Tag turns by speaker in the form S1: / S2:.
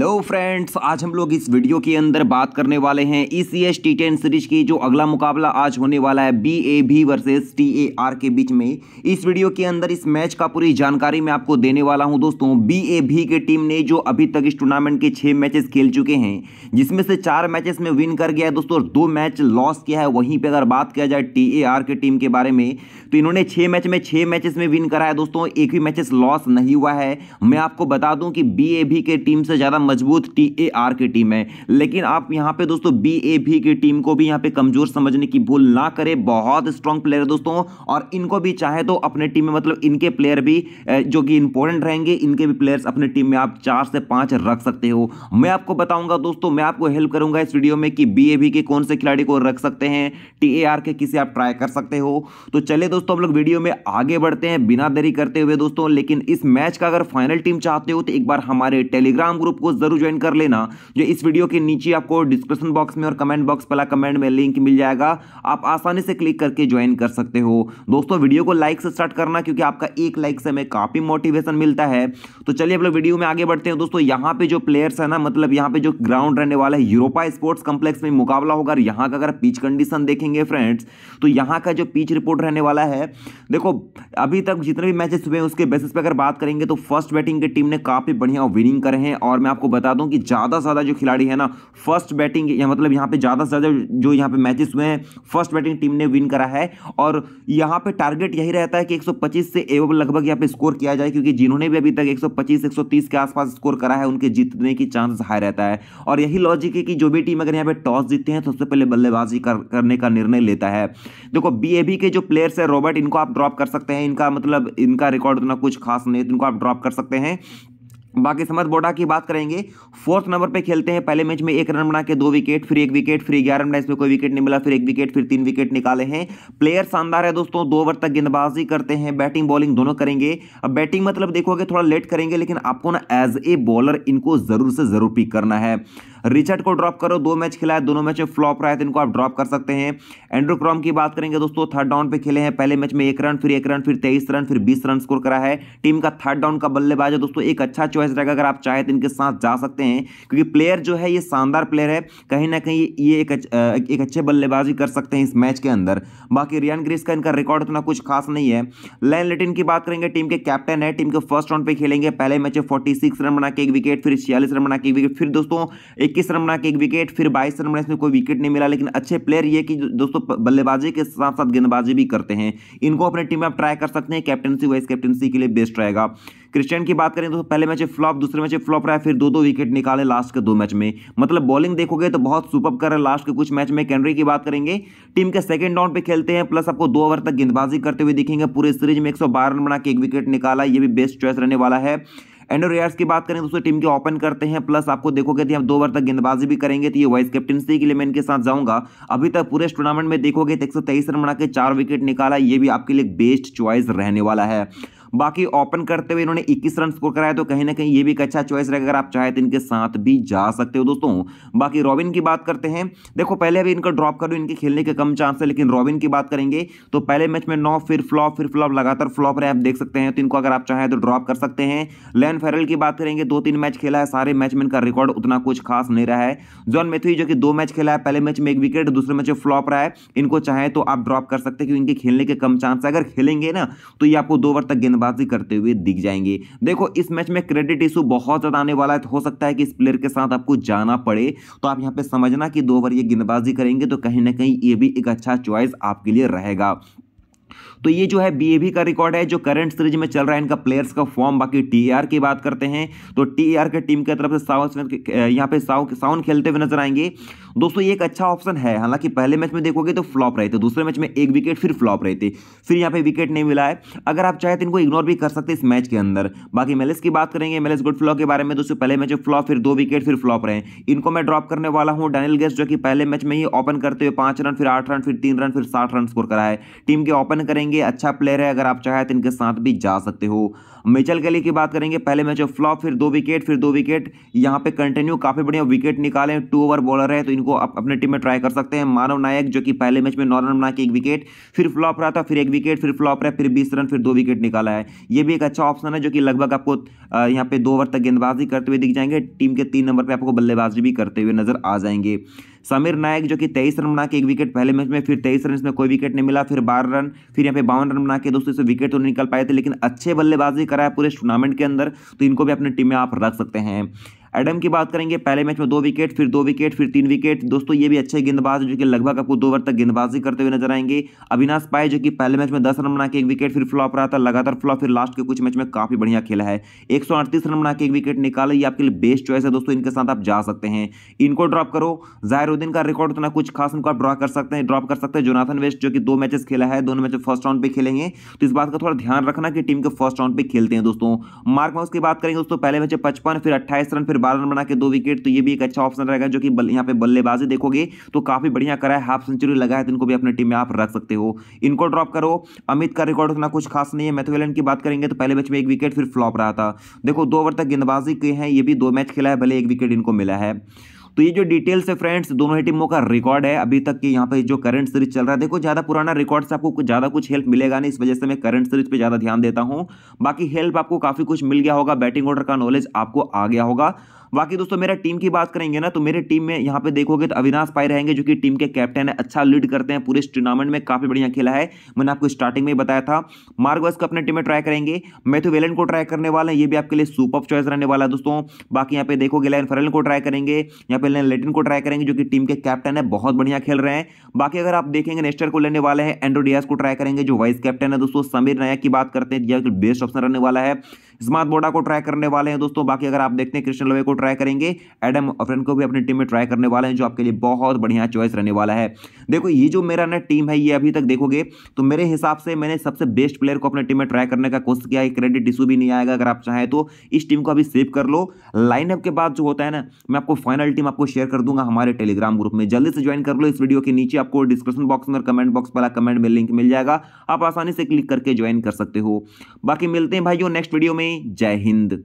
S1: hello friends आज हम लोग इस वीडियो के अंदर बात करने वाले हैं E C S T ten series की जो अगला मुकाबला आज होने वाला है B A B versus T A R के बीच में इस वीडियो के अंदर इस मैच का पूरी जानकारी मैं आपको देने वाला हूं दोस्तों बी ए बी के टीम ने जो अभी तक इस टूर्नामेंट के छः मैचेस खेल चुके हैं जिसमें से चार मैचेस में विन कर गया है दोस्तों और दो मैच लॉस किया है वहीं पर अगर बात किया जाए टी ए आर के टीम के बारे में तो इन्होंने छः मैच में छः मैचेस में विन करा है दोस्तों एक भी मैचेस लॉस नहीं हुआ है मैं आपको बता दूँ कि बी ए बी के टीम से ज़्यादा मजबूत टी ए आर की टीम है लेकिन आप यहाँ पे दोस्तों बी ए भी की टीम को भी यहाँ पे कमजोर समझने की भूल ना करें बहुत स्ट्रांग प्लेयर है दोस्तों और इनको भी चाहे तो अपने टीम में मतलब इनके प्लेयर भी जो कि इंपॉर्टेंट रहेंगे इनके भी प्लेयर्स अपने टीम में आप चार से पाँच रख सकते हो मैं आपको बताऊँगा दोस्तों मैं आपको हेल्प करूँगा इस वीडियो में कि बी ए भी के कौन से खिलाड़ी को रख सकते हैं टी ए आर के किसे आप ट्राई कर सकते हो तो चलिए दोस्तों हम लोग वीडियो में आगे बढ़ते हैं बिना देरी करते हुए दोस्तों लेकिन इस मैच का अगर फाइनल टीम चाहते हो तो एक बार हमारे टेलीग्राम ग्रुप को जरूर ज्वाइन कर लेना जो इस वीडियो के नीचे आपको डिस्क्रिप्शन बॉक्स में और कमेंट बॉक्स पहला कमेंट में लिंक मिल जाएगा आप आसानी से क्लिक करके ज्वाइन कर सकते हो दोस्तों वीडियो को लाइक से स्टार्ट करना क्योंकि आपका एक लाइक से हमें काफ़ी मोटिवेशन मिलता है तो चलिए आप लोग वीडियो में आगे बढ़ते हैं दोस्तों यहाँ पे जो प्लेयर्स है ना मतलब यहाँ पे जो ग्राउंड रहने वाला है यूरोपा स्पोर्ट्स कॉम्प्लेक्स में मुकाबला होगा यहाँ का अगर पिच कंडीशन देखेंगे फ्रेंड्स तो यहाँ का जो पिच रिपोर्ट रहने वाला है देखो अभी तक जितने भी मैचेस हुए हैं उसके बेसिस पर अगर बात करेंगे तो फर्स्ट बैटिंग की टीम ने काफ़ी बढ़िया विनिंग करे हैं और मैं आपको बता दूं कि ज़्यादा से ज़्यादा जो खिलाड़ी है ना फर्स्ट बैटिंग या मतलब यहाँ पे ज़्यादा से ज़्यादा जो यहाँ पे मैचेस हुए हैं फर्स्ट बैटिंग टीम ने विन करा है और यहाँ पे टारगेट यही रहता है कि 125 से एवं लगभग यहाँ पे स्कोर किया जाए क्योंकि जिन्होंने भी अभी तक 125 130 के आसपास स्कोर करा है उनके जीतने की चांस हाई रहता है और यही लॉजिक है कि जो भी टीम अगर यहाँ पर टॉस जीतते हैं तो सबसे पहले बल्लेबाजी कर, करने का निर्णय लेता है देखो बी के जो प्लेयर्स है रॉबर्ट इनको आप ड्रॉप कर सकते हैं इनका मतलब इनका रिकॉर्ड उतना कुछ खास नहीं है तो इनको आप ड्रॉप कर सकते हैं बाकी समर्थ बोडा की बात करेंगे फोर्थ नंबर पे खेलते हैं पहले मैच में एक रन बना के दो विकेट फिर एक विकेट फिर ग्यारह रन इसमें कोई विकेट नहीं मिला फिर एक विकेट फिर तीन विकेट निकाले हैं प्लेयर शानदार है दोस्तों दो ओवर तक गेंदबाजी करते हैं बैटिंग बॉलिंग दोनों करेंगे अब बैटिंग मतलब देखोगे थोड़ा लेट करेंगे लेकिन आपको ना एज ए बॉलर इनको जरूर से जरूर पिक करना है रिचर्ड को ड्रॉप करो दो मैच खिलाए दोनों मैच में फ्लॉप रहा है तो इनको आप ड्रॉप कर सकते हैं एंड्रो क्रॉम की बात करेंगे दोस्तों थर्ड डाउन पे खेले हैं पहले मैच में एक रन फिर एक रन फिर तेईस रन फिर बीस रन स्कोर करा है टीम का थर्ड डाउन का बल्लेबाज है दोस्तों एक अच्छा चॉइस रहेगा अगर आप चाहे तो इनके साथ जा सकते हैं क्योंकि प्लेयर जो है ये शानदार प्लेयर है कहीं ना कहीं ये एक, अच्छे बल्लेबाजी कर सकते हैं इस मैच के अंदर बाकी रियन ग्रीस का इनका रिकॉर्ड इतना कुछ खास नहीं है लैन लेटिन की बात करेंगे टीम के कैप्टन है टीम के फर्स्ट राउंड पे खेलेंगे पहले मैच फोर्टी सिक्स रन बना के एक विकेट फिर छियालीस रन बना के एक विकेट फिर दोस्तों इक्कीस रन बना के एक विकेट फिर बाईस रन बना इसमें कोई विकेट नहीं मिला लेकिन अच्छे प्लेयर ये कि दोस्तों बल्लेबाजी के साथ साथ गेंदबाजी भी करते हैं इनको अपने टीम में आप ट्राई कर सकते हैं कैप्टनसी वाइस कैप्टनसी के लिए बेस्ट रहेगा क्रिस्टियन की बात करें तो पहले मैच फ्लॉप दूसरे मैच फ्लॉप रहा फिर दो दो विकेट निकाले लास्ट के दो मैच में मतलब बॉलिंग देखोगे तो बहुत सुपर कर रहा लास्ट के कुछ मैच में कैनरी की बात करेंगे टीम के सेकंड राउंड पे खेलते हैं प्लस आपको दो ओवर तक गेंदबाजी करते हुए दिखेंगे पूरे सीरीज में एक रन बना के एक विकेट निकाला ये भी बेस्ट चॉइस रहने वाला है एंड रेयर्स की बात करें दोस्तों टीम के ओपन करते हैं प्लस आपको देखोगे यदि आप दो बार तक गेंदबाजी भी करेंगे तो ये वाइस कैप्टनसी के लिए मैं इनके साथ जाऊंगा अभी तक पूरे टूर्नामेंट में देखोगे तो एक रन बना के चार विकेट निकाला ये भी आपके लिए बेस्ट चॉइस रहने वाला है बाकी ओपन करते हुए इन्होंने इक्कीस रन स्कोर कराया तो कहीं ना कहीं ये भी एक अच्छा चॉइस रहेगा अगर आप चाहे तो इनके साथ भी जा सकते हो दोस्तों बाकी रॉबिन की बात करते हैं देखो पहले अभी इनका ड्रॉप करो इनके खेलने के कम चांस है लेकिन रॉबिन की बात करेंगे तो पहले मैच में नौ फिर फ्लॉप फिर फ्लॉप लगातार फ्लॉप रहे आप देख सकते हैं तो इनको अगर आप चाहें तो ड्रॉप कर सकते हैं लैन फेरल की बात करेंगे दो तीन मैच खेला है सारे मैच में इनका रिकॉर्ड उतना कुछ खास नहीं रहा है जॉन मेथ्यू जो कि दो मैच खेला है पहले मैच में एक विकेट दूसरे मैच में फ्लॉप रहा है इनको चाहे तो आप ड्रॉप कर सकते हैं क्योंकि इनके खेलने के कम चांस है अगर खेलेंगे ना तो ये आपको दो ओवर तक गेंद बल्लेबाजी करते हुए दिख जाएंगे देखो इस मैच में क्रेडिट इशू बहुत ज़्यादा आने वाला है तो हो सकता है कि इस प्लेयर के साथ आपको जाना पड़े तो आप यहाँ पे समझना कि दो ओवर ये गेंदबाजी करेंगे तो कहीं ना कहीं ये भी एक अच्छा चॉइस आपके लिए रहेगा तो ये जो है बी का रिकॉर्ड है जो करंट सीरीज में चल रहा है इनका प्लेयर्स का फॉर्म बाकी टीआर की बात करते हैं तो टीआर के टीम की तरफ से साउथ यहाँ पे साव सावन खेलते हुए नजर आएंगे दोस्तों ये एक अच्छा ऑप्शन है हालांकि पहले मैच में देखोगे तो फ्लॉप रहे थे दूसरे मैच में एक विकेट फिर फ्लॉप रहे थे फिर यहाँ पे विकेट नहीं मिला है अगर आप चाहे तो इनको इग्नोर भी कर सकते इस मैच के अंदर बाकी मेलेस की बात करेंगे मेलेस गुड फ्लॉप के बारे में दोस्तों पहले मैच में फ्लॉप फिर दो विकेट फिर फ्लॉप रहे इनको मैं ड्रॉप करने वाला हूँ डैनियल गेस्ट जो कि पहले मैच में ही ओपन करते हुए पांच रन फिर आठ रन फिर तीन रन फिर साठ रन स्कोर करा है टीम के ओपन रन करेंगे अच्छा प्लेयर है अगर आप चाहें तो इनके साथ भी जा सकते हो मिचल गली की बात करेंगे पहले मैच में फ्लॉप फिर दो विकेट फिर दो विकेट यहाँ पे कंटिन्यू काफी बढ़िया विकेट निकाले टू ओवर बॉलर है तो इनको आप अपने टीम में ट्राई कर सकते हैं मानव नायक जो कि पहले मैच में नौ रन बना के एक विकेट फिर फ्लॉप रहा था फिर एक विकेट फिर फ्लॉप रहा फिर बीस रन फिर दो विकेट निकाला है ये भी एक अच्छा ऑप्शन है जो कि लगभग आपको यहाँ पे दो ओवर तक गेंदबाजी करते हुए दिख जाएंगे टीम के तीन नंबर पर आपको बल्लेबाजी भी करते हुए नजर आ जाएंगे समीर नायक जो कि तेईस रन बना के एक विकेट पहले मैच में फिर तेईस रन इसमें कोई विकेट नहीं मिला फिर बारह रन फिर यहाँ पे बावन रन बना के दोस्तों इसे विकेट तो निकल पाए थे लेकिन अच्छे बल्लेबाजी करा है पूरे टूर्नामेंट के अंदर तो इनको भी अपनी टीम में आप रख सकते हैं एडम की बात करेंगे पहले मैच में दो विकेट फिर दो विकेट फिर तीन विकेट दोस्तों ये भी अच्छे गेंदबाज जो कि लगभग आपको दो ओवर तक गेंदबाजी करते हुए नजर आएंगे अविनाश पाए जो कि पहले मैच में दस रन बना के एक विकेट फिर फ्लॉप रहा था लगातार फ्लॉप फिर लास्ट के कुछ मैच में काफी बढ़िया खेला है एक रन बना के एक विकेट निकाले ये आपके लिए बेस्ट चॉइस है दोस्तों इनके साथ आप जा सकते हैं इनको ड्रॉप करो जाहिरुद्दीन का रिकॉर्ड उतना कुछ खास उनको ड्रॉ कर सकते हैं ड्रॉप कर सकते हैं जोनाथन वेस्ट जो कि दो मैचेस खेला है दोनों मैच फर्स्ट राउंड पे खेलेंगे तो इस बात का थोड़ा ध्यान रखना कि टीम के फर्स्ट राउंड पर खेलते हैं दोस्तों मार्क में की बात करेंगे दोस्तों पहले मैच पचपन फिर अट्ठाईस रन फिर बारह रन बना के दो विकेट तो ये भी एक अच्छा ऑप्शन रहेगा जो कि यहाँ पे बल्लेबाजी देखोगे तो काफ़ी बढ़िया करा है हाफ सेंचुरी लगा है तो इनको भी अपने टीम में आप रख सकते हो इनको ड्रॉप करो अमित का रिकॉर्ड उतना कुछ खास नहीं है मैथोवेलन की बात करेंगे तो पहले मैच में एक विकेट फिर फ्लॉप रहा था देखो दो ओवर तक गेंदबाजी के हैं ये भी दो मैच खेला है भले एक विकेट इनको मिला है तो ये जो डिटेल्स है फ्रेंड्स दोनों ही टीमों का रिकॉर्ड है अभी तक की यहाँ पे जो करंट सीरीज चल रहा है देखो ज़्यादा पुराना रिकॉर्ड से आपको ज़्यादा कुछ हेल्प मिलेगा नहीं इस वजह से मैं करंट सीरीज पर ज़्यादा ध्यान देता हूँ बाकी हेल्प आपको काफ़ी कुछ मिल गया होगा बैटिंग ऑर्डर का नॉलेज आपको आ गया होगा बाकी दोस्तों मेरा टीम की बात करेंगे ना तो मेरे टीम में यहाँ पे देखोगे तो अविनाश पाई रहेंगे जो कि टीम के कैप्टन है अच्छा लीड करते हैं पूरे टूर्नामेंट में काफी बढ़िया खेला है मैंने आपको स्टार्टिंग में बताया था मार्गवस को अपने टीम में ट्राई करेंगे मैथ्यू वेलन को ट्राई करने वाले ये भी आपके लिए सुपर चॉइस रहने वाला है दोस्तों बाकी यहाँ पे देखोगे लैन फरेल को ट्राई करेंगे यहाँ पे लेटिन को ट्राई करेंगे जो कि टीम के कैप्टन है बहुत बढ़िया खेल रहे हैं बाकी अगर आप देखेंगे नेस्टर को लेने वाले हैं एंड्रोडियास को ट्राई करेंगे जो वाइस कैप्टन है दोस्तों समीर नायक की बात करते हैं बेस्ट ऑप्शन रहने वाला है स्मार्ट बोडा को ट्राई करने वाले हैं दोस्तों बाकी अगर आप देखते हैं कृष्ण लवे को ट्राई करेंगे एडम ऑफरन को भी अपनी टीम में ट्राई करने वाले हैं जो आपके लिए बहुत बढ़िया चॉइस रहने वाला है देखो ये जो मेरा ना टीम है ये अभी तक देखोगे तो मेरे हिसाब से मैंने सबसे बेस्ट प्लेयर को अपने टीम में ट्राई करने का कोशिश किया है क्रेडिट इशू भी नहीं आएगा अगर आप चाहें तो इस टीम को अभी सेव कर लो लाइनअप के बाद जो होता है ना मैं आपको फाइनल टीम आपको शेयर कर दूंगा हमारे टेलीग्राम ग्रुप में जल्दी से ज्वाइन कर लो इस वीडियो के नीचे आपको डिस्क्रिप्शन बॉक्स में कमेंट बॉक्स वाला कमेंट में लिंक मिल जाएगा आप आसानी से क्लिक करके ज्वाइन कर सकते हो बाकी मिलते हैं भाइयों नेक्स्ट वीडियो में जय हिंद